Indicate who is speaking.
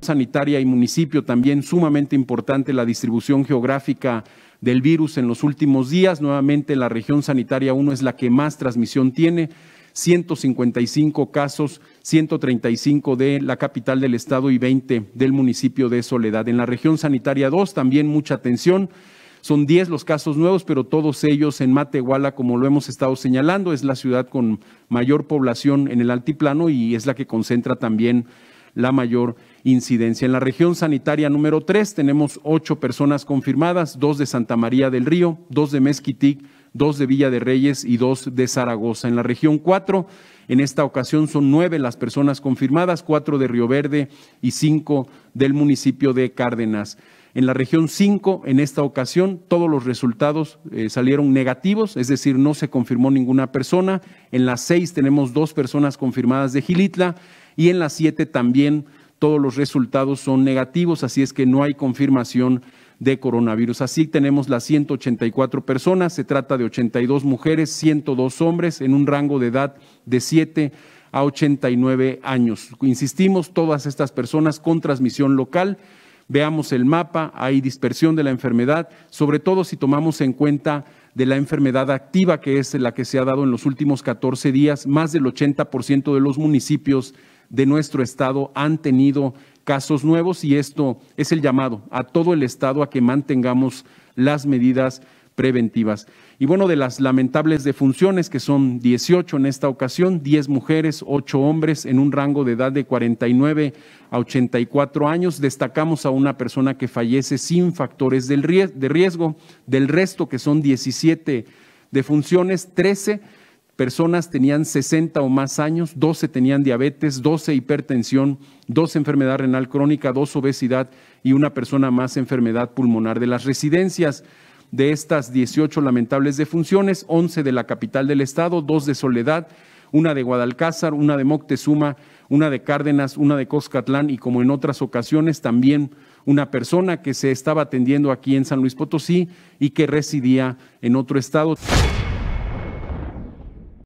Speaker 1: sanitaria y municipio también sumamente importante la distribución geográfica del virus en los últimos días. Nuevamente la región sanitaria 1 es la que más transmisión tiene, 155 casos, 135 de la capital del estado y 20 del municipio de Soledad. En la región sanitaria 2 también mucha atención. Son 10 los casos nuevos, pero todos ellos en Matehuala, como lo hemos estado señalando, es la ciudad con mayor población en el altiplano y es la que concentra también la mayor incidencia. En la región sanitaria número 3 tenemos 8 personas confirmadas, 2 de Santa María del Río, 2 de Mezquitic, 2 de Villa de Reyes y 2 de Zaragoza. En la región 4, en esta ocasión son 9 las personas confirmadas, 4 de Río Verde y 5 del municipio de Cárdenas. En la región 5, en esta ocasión, todos los resultados eh, salieron negativos, es decir, no se confirmó ninguna persona. En la 6 tenemos dos personas confirmadas de Gilitla y en la 7 también todos los resultados son negativos, así es que no hay confirmación de coronavirus. Así tenemos las 184 personas, se trata de 82 mujeres, 102 hombres en un rango de edad de 7 a 89 años. Insistimos, todas estas personas con transmisión local. Veamos el mapa, hay dispersión de la enfermedad, sobre todo si tomamos en cuenta de la enfermedad activa, que es la que se ha dado en los últimos 14 días, más del 80% de los municipios de nuestro estado han tenido casos nuevos y esto es el llamado a todo el estado a que mantengamos las medidas preventivas. Y bueno, de las lamentables defunciones, que son 18 en esta ocasión, 10 mujeres, 8 hombres, en un rango de edad de 49 a 84 años, destacamos a una persona que fallece sin factores de riesgo, del resto, que son 17 defunciones, 13 personas tenían 60 o más años, 12 tenían diabetes, 12 hipertensión, 2 enfermedad renal crónica, 2 obesidad y una persona más enfermedad pulmonar. De las residencias de estas 18 lamentables defunciones, 11 de la capital del estado, 2 de Soledad, una de Guadalcázar, una de Moctezuma, una de Cárdenas, una de Coscatlán y como en otras ocasiones también una persona que se estaba atendiendo aquí en San Luis Potosí y que residía en otro estado.